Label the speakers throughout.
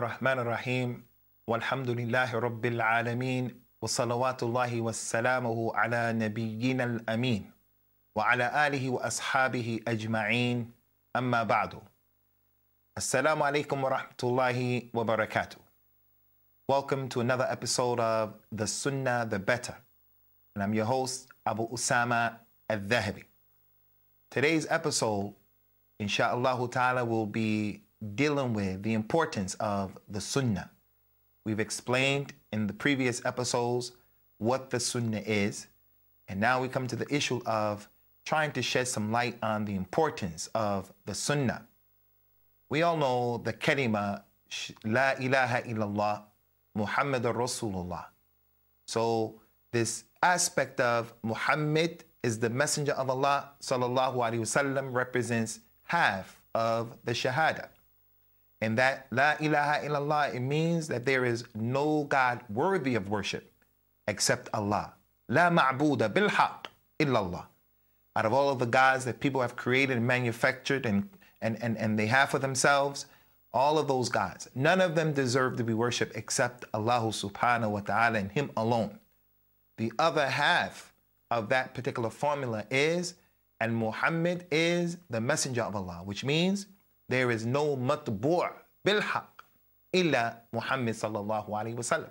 Speaker 1: الرحمن الرحيم والحمد لله رب العالمين وصلوات الله وسلامه على نبينا الأمين وعلى آله وأصحابه أجمعين أما بعد السلام عليكم ورحمة الله وبركاته Welcome to another episode of The Sunnah the Better. And I'm your host, Abu Usama al Dhahabi. Today's episode, inshaAllah ta'ala, will be dealing with the importance of the Sunnah. We've explained in the previous episodes what the Sunnah is, and now we come to the issue of trying to shed some light on the importance of the Sunnah. We all know the kalima, La ilaha illallah, Muhammadur Rasulullah. So, this aspect of Muhammad is the messenger of Allah, sallallahu alaihi wasallam, represents half of the Shahada. And that La ilaha illallah, it means that there is no God worthy of worship except Allah. La ma'buda bil illallah. Out of all of the gods that people have created and manufactured and, and, and, and they have for themselves, all of those gods, none of them deserve to be worshipped except Allah subhanahu wa ta'ala and Him alone. The other half of that particular formula is, and Muhammad is the messenger of Allah, which means there is no matbu' bilhaq illa Muhammad sallallahu alayhi wasallam.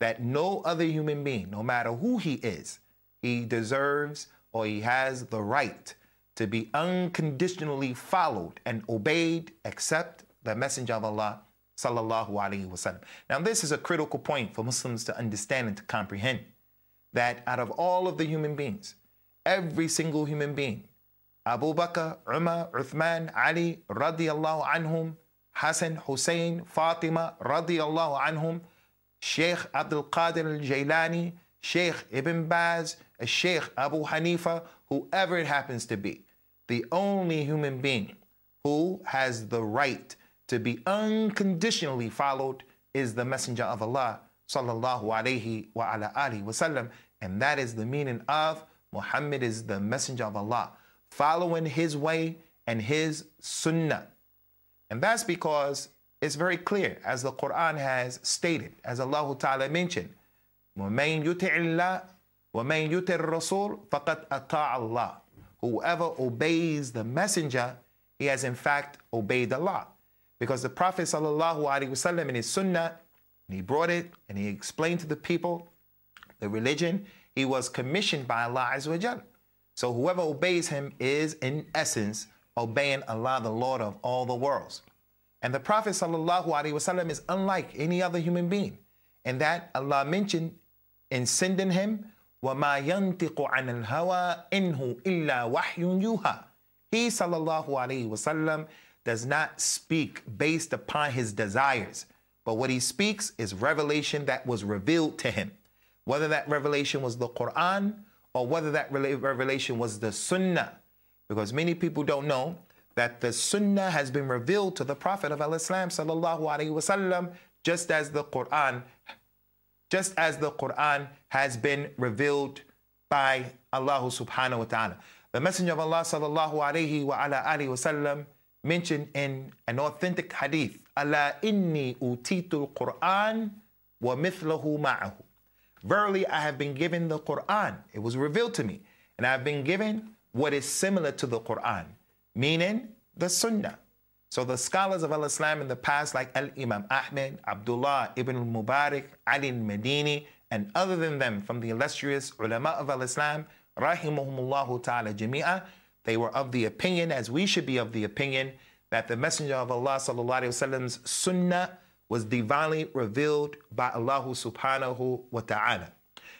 Speaker 1: That no other human being, no matter who he is, he deserves or he has the right to be unconditionally followed and obeyed except the Messenger of Allah sallallahu alayhi wasallam. Now this is a critical point for Muslims to understand and to comprehend that out of all of the human beings, every single human being Abu Bakr, Umar, Uthman, Ali, radiallahu anhum, Hassan, Hussein, Fatima, radiallahu anhum, Sheikh Abdul Qadir al-Jailani, Sheikh Ibn Baz, Sheikh Abu Hanifa, whoever it happens to be, the only human being who has the right to be unconditionally followed is the Messenger of Allah, sallallahu alayhi wa ala alihi wasallam, and that is the meaning of Muhammad is the Messenger of Allah following his way and his sunnah. And that's because it's very clear, as the Quran has stated, as Allah Ta'ala mentioned, وَمَنْ يُتِعِ اللَّهِ وَمَنْ يُتِعِ الرَّسُولِ فَقَدْ أَطَاعَ اللَّهِ Whoever obeys the messenger, he has in fact obeyed Allah. Because the Prophet sallallahu wasallam in his sunnah, he brought it and he explained to the people the religion he was commissioned by Allah Azza wa Jalla. So whoever obeys him is, in essence, obeying Allah, the Lord of all the worlds. And the Prophet ﷺ is unlike any other human being. And that Allah mentioned in sending him, وَمَا يَنْتِقُ عَنِ الْهَوَىٰ إِنْهُ إِلَّا وَحْيٌ يُوحَىٰ He, sallallahu alayhi wasallam, does not speak based upon his desires, but what he speaks is revelation that was revealed to him. Whether that revelation was the Quran, or whether that revelation was the Sunnah. Because many people don't know that the Sunnah has been revealed to the Prophet of Islam, sallallahu alaihi wasallam, just as the Quran, just as the Quran has been revealed by Allah subhanahu wa ta'ala. The Messenger of Allah sallallahu alaihi wa ala wasallam mentioned in an authentic hadith, Allah inni utitul Quran wa mithlahu ma'ahu. Verily, I have been given the Quran. It was revealed to me. And I've been given what is similar to the Quran, meaning the Sunnah. So the scholars of Al Islam in the past, like Al Imam Ahmed, Abdullah ibn Mubarak, Ali al Medini, and other than them from the illustrious ulama of Al Islam, rahimahumullah ta'ala Jami'a, they were of the opinion, as we should be of the opinion, that the Messenger of Allah sallallahu alayhi wasallam's sunnah was divinely revealed by Allah subhanahu wa ta'ala.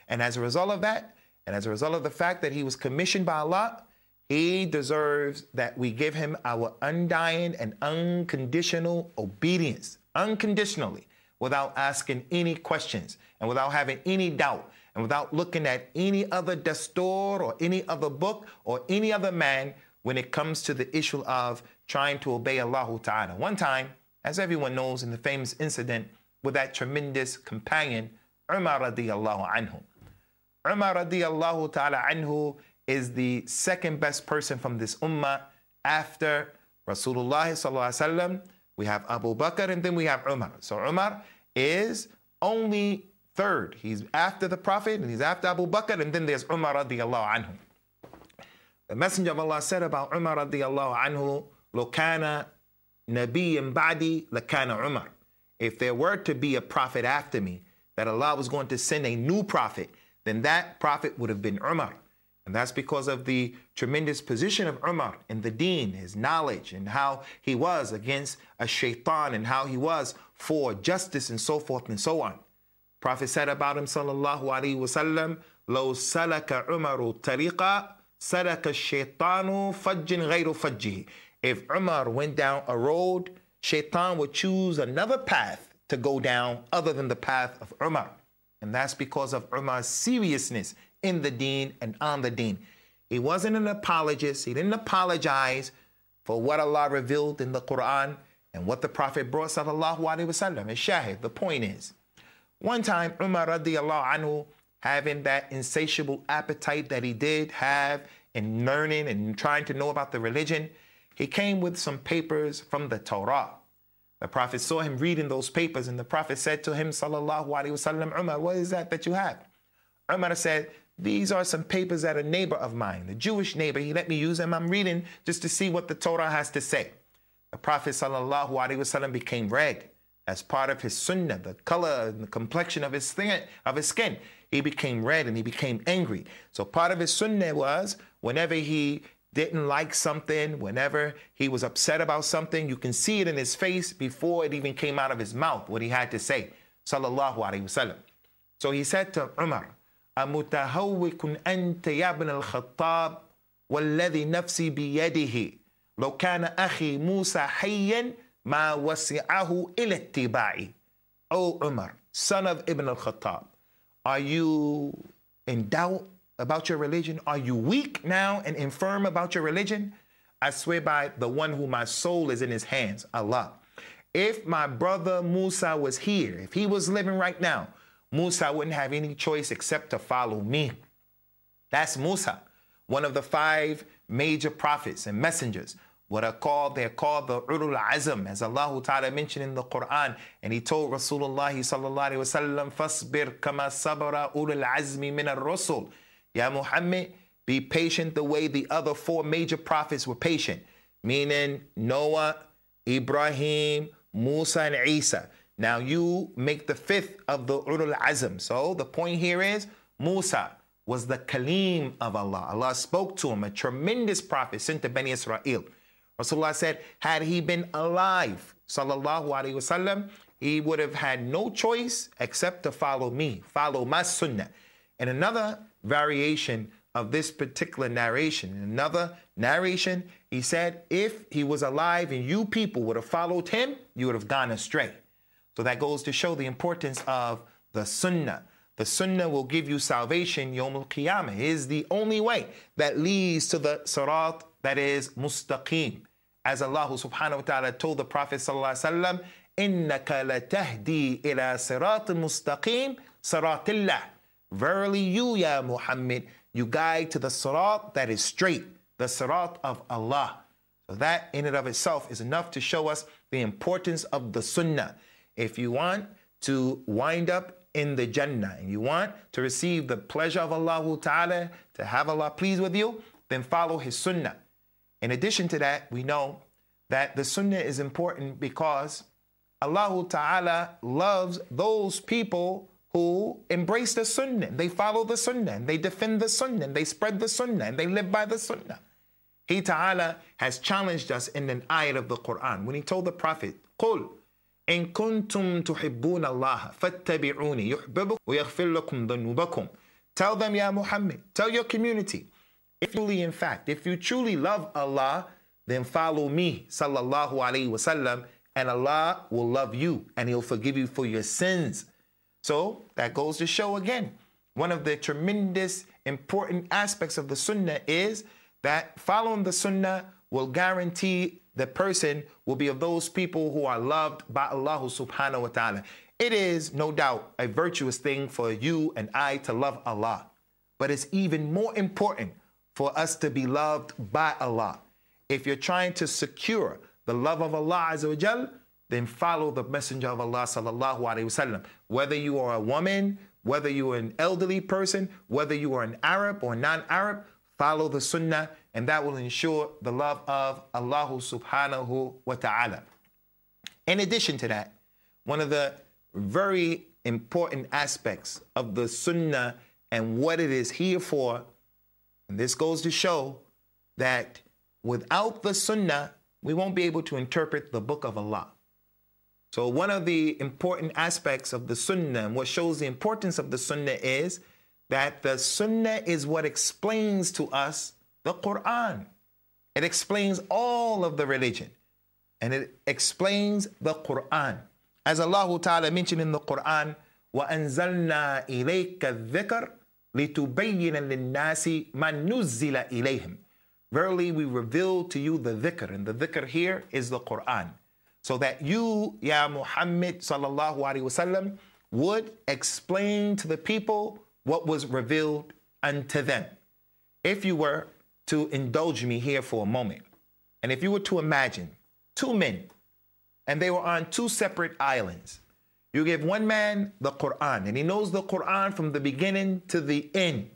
Speaker 1: And as a result of that, and as a result of the fact that he was commissioned by Allah, he deserves that we give him our undying and unconditional obedience, unconditionally, without asking any questions and without having any doubt and without looking at any other dastor or any other book or any other man when it comes to the issue of trying to obey Allah Ta'ala. One time, as everyone knows in the famous incident with that tremendous companion, Umar radiallahu anhu. Umar radiallahu ta'ala anhu is the second best person from this ummah after Rasulullah sallallahu alaihi wasallam. We have Abu Bakr and then we have Umar. So Umar is only third. He's after the Prophet and he's after Abu Bakr and then there's Umar radiallahu anhu. The Messenger of Allah said about Umar radiallahu anhu, لو كان Nabiyyin ba'di lakana Umar. If there were to be a prophet after me, that Allah was going to send a new prophet, then that prophet would have been Umar. And that's because of the tremendous position of Umar in the deen, his knowledge, and how he was against a shaitan, and how he was for justice, and so forth and so on. Prophet said about him, sallallahu alaihi wasallam, لو سلك عمر طريقا سلك الشيطان فج غير فجه if Umar went down a road, Shaitan would choose another path to go down other than the path of Umar. And that's because of Umar's seriousness in the deen and on the deen. He wasn't an apologist. He didn't apologize for what Allah revealed in the Quran and what the Prophet brought, sallallahu alaihi wasallam. And shahid, the point is, one time Umar radiallahu anhu, having that insatiable appetite that he did have in learning and trying to know about the religion, he came with some papers from the Torah. The Prophet saw him reading those papers, and the Prophet said to him, Sallallahu Alaihi Wasallam, Umar, what is that that you have? Umar said, These are some papers that a neighbor of mine, a Jewish neighbor, he let me use them. I'm reading just to see what the Torah has to say. The Prophet Sallallahu Alaihi Wasallam became red as part of his sunnah, the color and the complexion of his, skin, of his skin. He became red and he became angry. So part of his sunnah was whenever he didn't like something, whenever he was upset about something, you can see it in his face before it even came out of his mouth, what he had to say. Sallallahu Alaihi wasallam. So he said to Umar, أَمُتَهَوِّكٌ أَنْتَ يَا ابْنَ الْخَطَّابِ وَالَّذِي نَفْسِي بِيَدِهِ لَوْ كَانَ أَخِي مُوسَى حَيًّا مَا وَسِعَهُ إِلَى اتِّبَاعِ O Umar, son of Ibn al-Khattab, are you in doubt about your religion? Are you weak now and infirm about your religion? I swear by the one who my soul is in his hands, Allah. If my brother Musa was here, if he was living right now, Musa wouldn't have any choice except to follow me. That's Musa, one of the five major prophets and messengers. What are called, they're called the Urul Azm, as Allah Ta'ala mentioned in the Quran. And he told Rasulullah sallallahu alayhi wa "Fasbir kama كَمَا Urul Azmi min al Rasul." Ya Muhammad, be patient the way the other four major prophets were patient, meaning Noah, Ibrahim, Musa, and Isa. Now you make the fifth of the Ulul Azm. So the point here is Musa was the Kalim of Allah. Allah spoke to him, a tremendous prophet sent to Bani Israel. Rasulullah said, had he been alive, sallallahu alaihi wasallam, he would have had no choice except to follow me, follow my sunnah. And another variation of this particular narration. In another narration, he said, If he was alive and you people would have followed him, you would have gone astray. So that goes to show the importance of the sunnah. The sunnah will give you salvation, Yom al Qiyamah. is the only way that leads to the sirat that is mustaqim. As Allah subhanahu wa ta'ala told the Prophet sallallahu alaihi wasallam, إِنَّكَ ila إِلَى صِرَاطٍ مُسْتَقِيمٍ صِرَاطِ Verily you, Ya Muhammad, you guide to the sirat that is straight, the sirat of Allah. So that in and of itself is enough to show us the importance of the sunnah. If you want to wind up in the Jannah and you want to receive the pleasure of Allah Ta'ala, to have Allah pleased with you, then follow His Sunnah. In addition to that, we know that the Sunnah is important because Allah Ta'ala loves those people who embrace the Sunnah, they follow the Sunnah, they defend the Sunnah, they spread the Sunnah, they live by the Sunnah. He Ta'ala has challenged us in an ayat of the Quran when he told the Prophet, قُلْ إِن كُنْتُمْ تُحِبُّونَ اللَّهَ فَاتَّبِعُونِي يُحْبِبُكُمْ وَيَغْفِرْ لَكُمْ ذَنُوبَكُمْ Tell them, Ya Muhammad, tell your community, if truly, in fact, if you truly love Allah, then follow me, sallallahu alayhi wasallam, and Allah will love you and He'll forgive you for your sins. So that goes to show again, one of the tremendous important aspects of the sunnah is that following the sunnah will guarantee the person will be of those people who are loved by Allah subhanahu wa ta'ala. It is no doubt a virtuous thing for you and I to love Allah, but it's even more important for us to be loved by Allah. If you're trying to secure the love of Allah Azza wa Jal, then follow the Messenger of Allah sallallahu alaihi wasallam. Whether you are a woman, whether you are an elderly person, whether you are an Arab or non-Arab, follow the Sunnah, and that will ensure the love of Allah subhanahu wa taala. In addition to that, one of the very important aspects of the Sunnah and what it is here for, and this goes to show that without the Sunnah, we won't be able to interpret the book of Allah. So one of the important aspects of the Sunnah, what shows the importance of the Sunnah is that the Sunnah is what explains to us the Quran. It explains all of the religion and it explains the Quran. As Allah Ta'ala mentioned in the Quran, وَأَنزَلْنَا إِلَيْكَ الذِّكَرَ لِتُبَيِّنَ لِلنَّاسِ مَا نُزِّلَ إِلَيْهِمْ Verily we reveal to you the dhikr, and the dhikr here is the Quran so that you, Ya Muhammad sallallahu alaihi wasallam, would explain to the people what was revealed unto them. If you were to indulge me here for a moment, and if you were to imagine two men, and they were on two separate islands, you give one man the Quran, and he knows the Quran from the beginning to the end.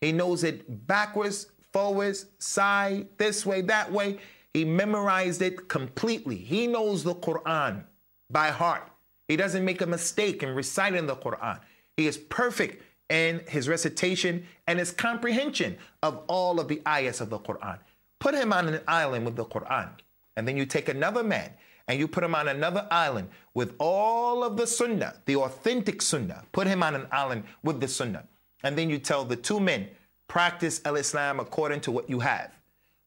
Speaker 1: He knows it backwards, forwards, side, this way, that way. He memorized it completely. He knows the Quran by heart. He doesn't make a mistake in reciting the Quran. He is perfect in his recitation and his comprehension of all of the ayahs of the Quran. Put him on an island with the Quran, and then you take another man and you put him on another island with all of the sunnah, the authentic sunnah. Put him on an island with the sunnah. And then you tell the two men, practice al Islam according to what you have.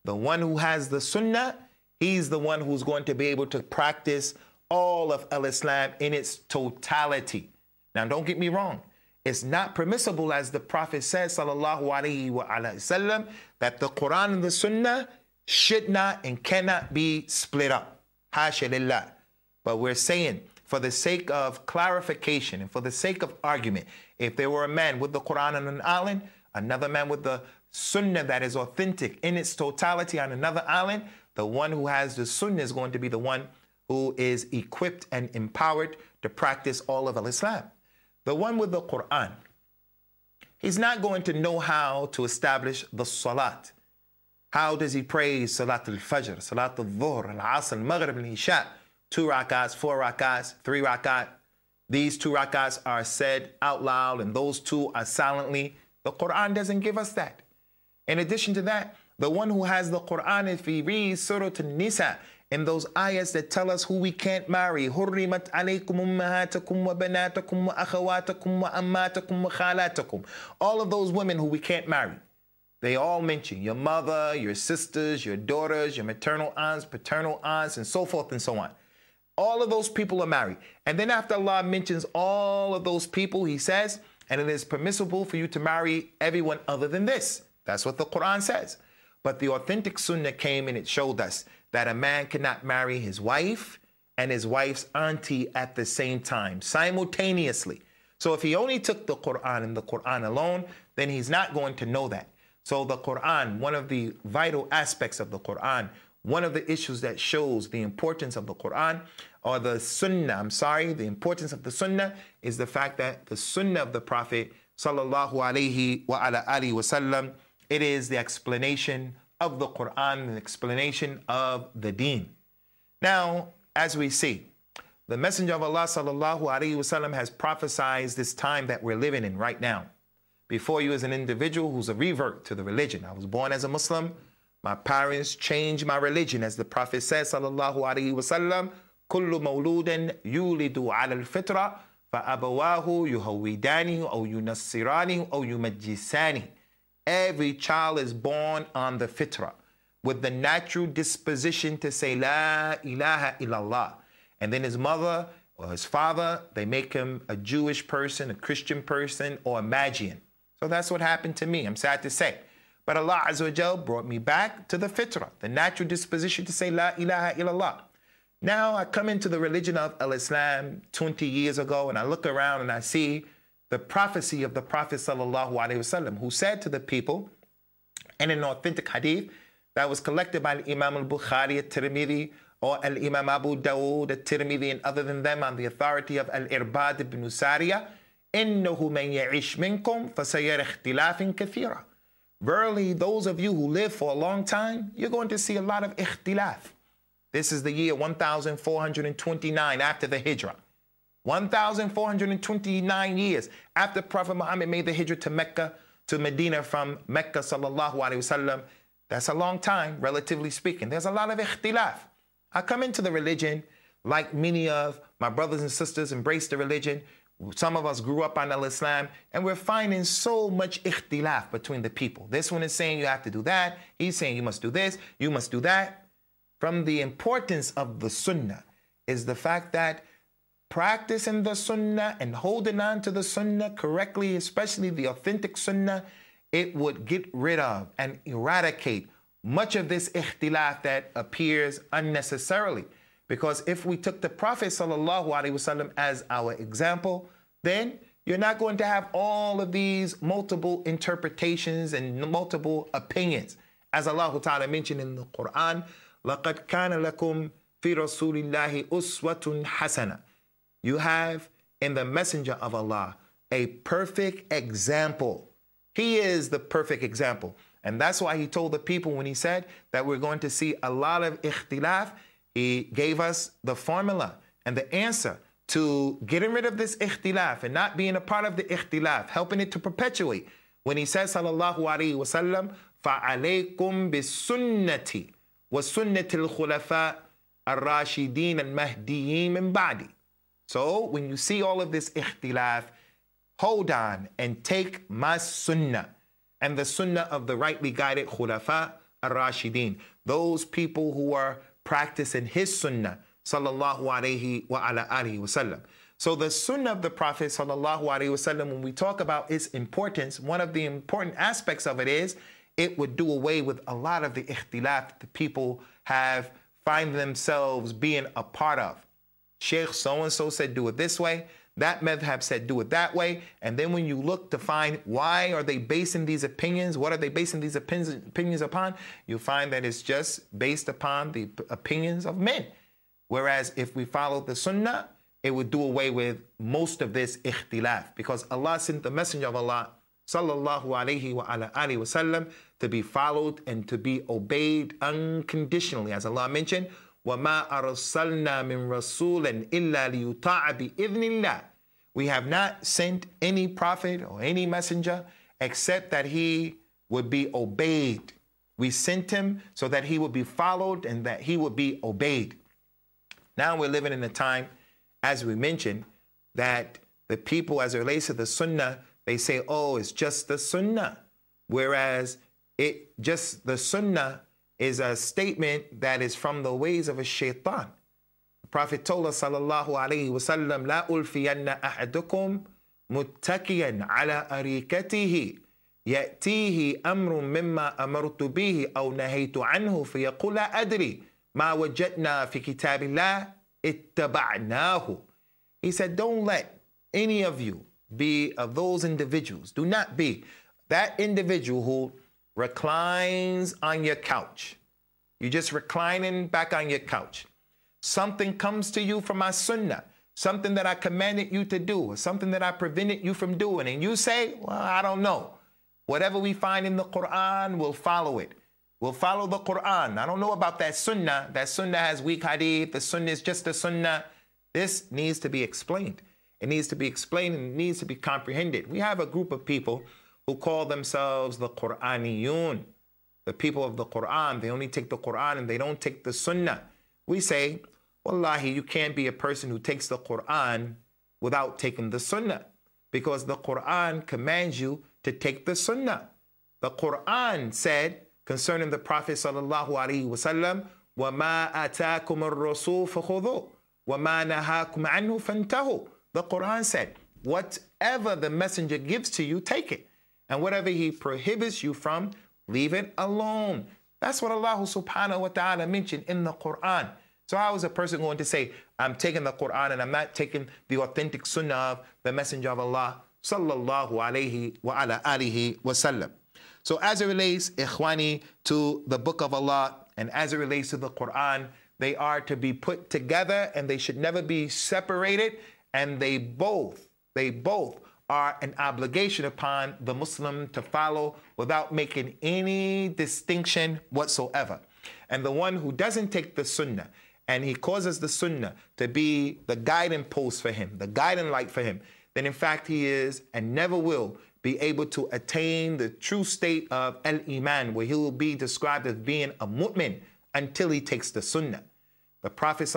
Speaker 1: The one who has the sunnah, he's the one who's going to be able to practice all of al Islam in its totality. Now, don't get me wrong. It's not permissible, as the Prophet said, sallallahu alaihi wasallam, that the Quran and the Sunnah should not and cannot be split up. Hashalillah. But we're saying, for the sake of clarification and for the sake of argument, if there were a man with the Quran on an island, another man with the sunnah that is authentic in its totality on another island, the one who has the sunnah is going to be the one who is equipped and empowered to practice all of Al Islam. The one with the Quran, he's not going to know how to establish the salat. How does he pray Salat al Fajr, Salat al Dhuhr, al Asr, al Maghrib, al Isha? Two rakats, four rakats, three rakat. These two rakats are said out loud and those two are silently. The Quran doesn't give us that. In addition to that, the one who has the Quran, if he reads Surah An-Nisa, and those ayahs that tell us who we can't marry, حُرِّمَتْ عَلَيْكُمْ أُمَّهَاتَكُمْ وَبَنَاتَكُمْ وَأَخَوَاتَكُمْ وَأَمَّاتَكُمْ وَخَالَاتَكُمْ All of those women who we can't marry, they all mention your mother, your sisters, your daughters, your maternal aunts, paternal aunts, and so forth and so on. All of those people are married. And then after Allah mentions all of those people, He says, and it is permissible for you to marry everyone other than this. That's what the Quran says. But the authentic Sunnah came and it showed us that a man cannot marry his wife and his wife's auntie at the same time, simultaneously. So if he only took the Quran and the Quran alone, then he's not going to know that. So the Quran, one of the vital aspects of the Quran, one of the issues that shows the importance of the Quran or the Sunnah, I'm sorry, the importance of the Sunnah is the fact that the Sunnah of the Prophet sallallahu alaihi wa ala alihi wasallam it is the explanation of the Quran, the explanation of the deen. Now, as we see, the Messenger of Allah sallallahu alaihi wasallam has prophesied this time that we're living in right now. Before you as an individual who's a revert to the religion. I was born as a Muslim. My parents changed my religion, as the Prophet says sallallahu alaihi wasallam. كل مولود يولد على الفطرة فأبواه يهودانه أو ينصرانه أو يمجسانه Every child is born on the fitrah with the natural disposition to say, La ilaha illallah. And then his mother or his father, they make him a Jewish person, a Christian person, or a Magian. So that's what happened to me. I'm sad to say. But Allah Azza brought me back to the fitrah, the natural disposition to say La ilaha illallah. Now I come into the religion of Al Islam 20 years ago and I look around and I see the prophecy of the Prophet wasallam, who said to the people, in an authentic hadith that was collected by Imam al-Bukhari, al-Tirmidhi, or al-Imam Abu Dawood, al-Tirmidhi, and other than them on the authority of al-Irbad ibn Sariya, إِنَّهُ مَنْ يَعِشْ مِنْكُمْ فَسَيَرَ اخْتِلَافٍ كَثِيرًا Verily, those of you who live for a long time, you're going to see a lot of ikhtilaf. This is the year 1429 after the Hijrah. 1,429 years after Prophet Muhammad made the hijrah to Mecca, to Medina from Mecca sallallahu alayhi wasallam. That's a long time, relatively speaking. There's a lot of ikhtilaf. I come into the religion like many of my brothers and sisters embrace the religion. Some of us grew up on al-Islam, and we're finding so much ikhtilaf between the people. This one is saying you have to do that. He's saying you must do this, you must do that. From the importance of the sunnah is the fact that practicing the sunnah and holding on to the sunnah correctly, especially the authentic sunnah, it would get rid of and eradicate much of this ikhtilaf that appears unnecessarily. Because if we took the Prophet ﷺ as our example, then you're not going to have all of these multiple interpretations and multiple opinions. As Allah Ta'ala mentioned in the Quran, لَقَدْ كَانَ لَكُمْ فِي رَسُولِ اللَّهِ أُسْوَةٌ حَسَنَةٌ you have in the Messenger of Allah a perfect example. He is the perfect example. And that's why he told the people when he said that we're going to see a lot of ikhtilaf, he gave us the formula and the answer to getting rid of this ikhtilaf and not being a part of the ikhtilaf, helping it to perpetuate. When he says, sallallahu alaihi wasallam, فَعَلَيْكُمْ بِالسُنَّةِ وَسُنَّةِ الْخُلَفَاءِ الرَّاشِدِينَ الْمَهْدِيِّينَ مِنْ بَعْدِ so when you see all of this ikhtilaf, hold on and take my sunnah and the sunnah of the rightly guided khulafa ar-rashidin, those people who are practicing his sunnah, sallallahu alayhi wa ala alihi wasallam. So the sunnah of the Prophet sallallahu alayhi wasallam, when we talk about its importance, one of the important aspects of it is it would do away with a lot of the ikhtilaf that people have find themselves being a part of. Sheikh so and so said do it this way. That madhab said do it that way. And then when you look to find why are they basing these opinions, what are they basing these opinions upon, you'll find that it's just based upon the opinions of men. Whereas if we follow the sunnah, it would do away with most of this ikhtilaf because Allah sent the messenger of Allah sallallahu alaihi wa ala wasallam to be followed and to be obeyed unconditionally as Allah mentioned وَمَا أَرْسَلْنَا مِن رَسُولٍ إِلَّا لِيُطَاعَ بِإِذْنِ اللَّهِ We have not sent any prophet or any messenger except that he would be obeyed. We sent him so that he would be followed and that he would be obeyed. Now we're living in a time, as we mentioned, that the people, as it relates to the sunnah, they say, oh, it's just the sunnah. Whereas it just the sunnah is a statement that is from the ways of a shaitan. The Prophet told us, sallallahu Alaihi wasallam, la ulfiyanna ahadukum muttakiyan ala arikatihi يأتيه أمر مما أمرت به أو نهيت عنه فيقول لا أدري ما وجدنا في كتاب الله اتبعناه He said, don't let any of you be of those individuals. Do not be that individual who reclines on your couch. You're just reclining back on your couch. Something comes to you from my sunnah, something that I commanded you to do, or something that I prevented you from doing, and you say, Well, I don't know. Whatever we find in the Quran, we'll follow it. We'll follow the Quran. I don't know about that sunnah. That sunnah has weak hadith. The sunnah is just a sunnah. This needs to be explained. It needs to be explained and it needs to be comprehended. We have a group of people who call themselves the Quraniyun, the people of the Quran. They only take the Quran and they don't take the Sunnah. We say, Wallahi, you can't be a person who takes the Quran without taking the Sunnah because the Quran commands you to take the Sunnah. The Quran said concerning the Prophet sallallahu alaihi wasallam, وَمَا أَتَاكُمُ الرَّسُولُ فَخُذُوهُ وَمَا نَهَاكُمْ عَنْهُ فَانْتَهُوا The Quran said, whatever the messenger gives to you, take it. And whatever He prohibits you from, leave it alone. That's what Allah subhanahu wa ta'ala mentioned in the Quran. So how is a person going to say, I'm taking the Quran and I'm not taking the authentic sunnah of the Messenger of Allah sallallahu alayhi wa ala alihi wasallam. So as it relates, ikhwani, to the book of Allah and as it relates to the Quran, they are to be put together and they should never be separated. And they both, they both are an obligation upon the Muslim to follow without making any distinction whatsoever. And the one who doesn't take the sunnah and he causes the sunnah to be the guiding post for him, the guiding light for him, then in fact he is and never will be able to attain the true state of al iman, where he will be described as being a mu'min until he takes the sunnah. The Prophet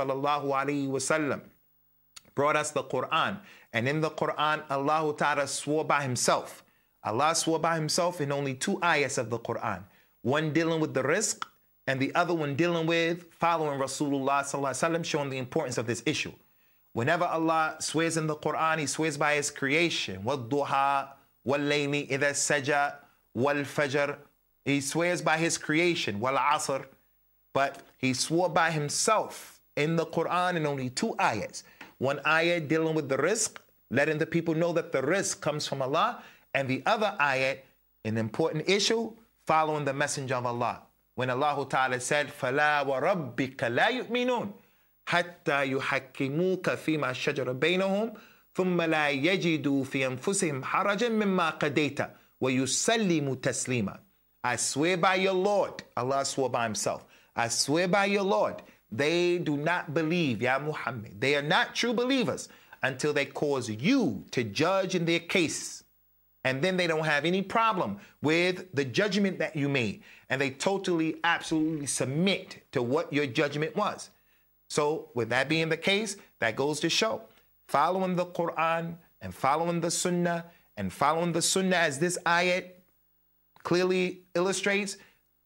Speaker 1: brought us the Quran and in the Quran, Allah Ta'ala swore by himself. Allah swore by himself in only two ayahs of the Quran. One dealing with the risk, and the other one dealing with following Rasulullah Sallallahu showing the importance of this issue. Whenever Allah swears in the Quran, He swears by His creation. وَالضُّحَى وَاللَّيْلِ إِذَا سَجَى Fajr. He swears by His creation. Asr. But He swore by Himself in the Quran in only two ayahs. One ayah dealing with the risk, letting the people know that the risk comes from Allah, and the other ayah, an important issue, following the messenger of Allah. When Allah Ta'ala said, فَلَا وَرَبِّكَ لَا يُؤْمِنُونَ حَتَّى يُحَكِّمُوكَ فِي مَا شَجَرَ بَيْنَهُمْ ثُمَّ لَا يَجِدُوا فِي أَنفُسِهِمْ حَرَجًا مِمَّا قَدَيْتَ وَيُسَلِّمُوا تَسْلِيمًا I swear by your Lord, Allah swore by himself, I swear by your Lord they do not believe, Ya Muhammad. They are not true believers until they cause you to judge in their case. And then they don't have any problem with the judgment that you made. And they totally, absolutely submit to what your judgment was. So, with that being the case, that goes to show following the Quran and following the Sunnah and following the Sunnah as this ayat clearly illustrates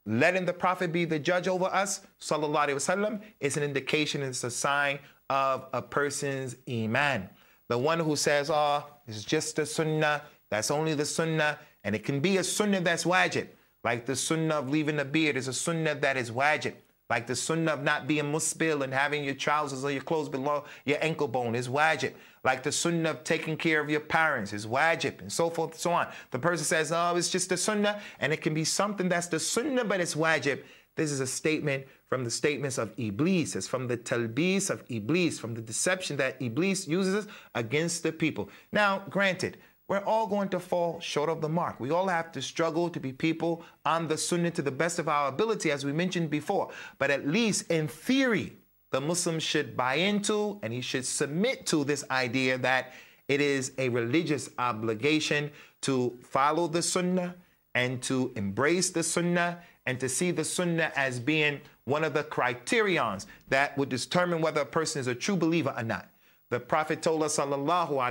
Speaker 1: letting the prophet be the judge over us, sallallahu alaihi wasallam, is an indication, it's a sign of a person's iman. The one who says, "Ah, oh, it's just a sunnah, that's only the sunnah, and it can be a sunnah that's wajib, like the sunnah of leaving the beard is a sunnah that is wajib. Like the sunnah of not being musbil and having your trousers or your clothes below your ankle bone is wajib. Like the sunnah of taking care of your parents is wajib and so forth and so on. The person says, oh, it's just the sunnah. And it can be something that's the sunnah, but it's wajib. This is a statement from the statements of Iblis. It's from the talbis of Iblis, from the deception that Iblis uses against the people. Now, granted, we're all going to fall short of the mark. We all have to struggle to be people on the sunnah to the best of our ability, as we mentioned before. But at least in theory, the Muslim should buy into and he should submit to this idea that it is a religious obligation to follow the sunnah and to embrace the sunnah and to see the sunnah as being one of the criterions that would determine whether a person is a true believer or not. The Prophet told us, sallallahu wa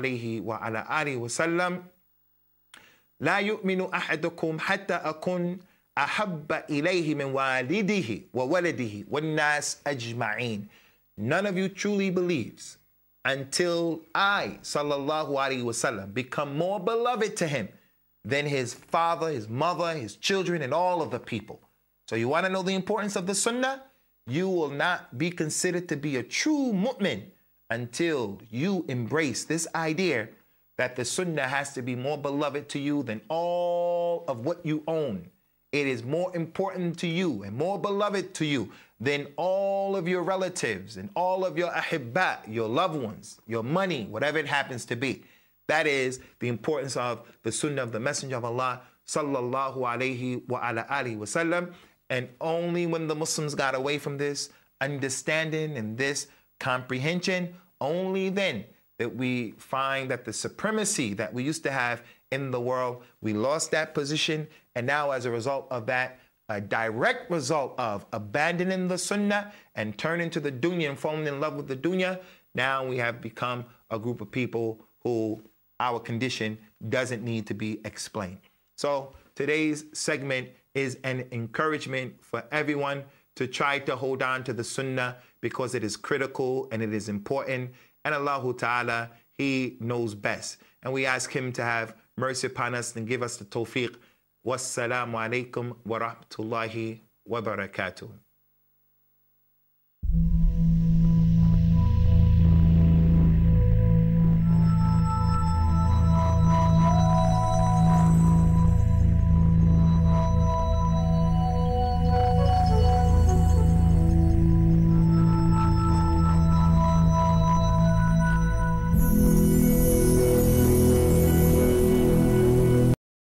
Speaker 1: ala alihi wasallam, لا يؤمن أحدكم حتى أكون أحب إليه من والده وولده والناس أجمعين. None of you truly believes until I, sallallahu alayhi wasallam, become more beloved to him than his father, his mother, his children, and all of the people. So you want to know the importance of the sunnah? You will not be considered to be a true mu'min until you embrace this idea that the sunnah has to be more beloved to you than all of what you own. It is more important to you and more beloved to you than all of your relatives and all of your ahibba, your loved ones, your money, whatever it happens to be. That is the importance of the sunnah of the Messenger of Allah, sallallahu alaihi wa ala alihi wasallam. And only when the Muslims got away from this understanding and this comprehension, only then that we find that the supremacy that we used to have in the world, we lost that position. And now, as a result of that, a direct result of abandoning the sunnah and turning to the dunya and falling in love with the dunya, now we have become a group of people who our condition doesn't need to be explained. So today's segment is an encouragement for everyone to try to hold on to the sunnah because it is critical and it is important. And Allah Ta'ala, He knows best. And we ask Him to have mercy upon us and give us the tawfiq. Wassalamu alaikum wa rahmatullahi wa barakatuh.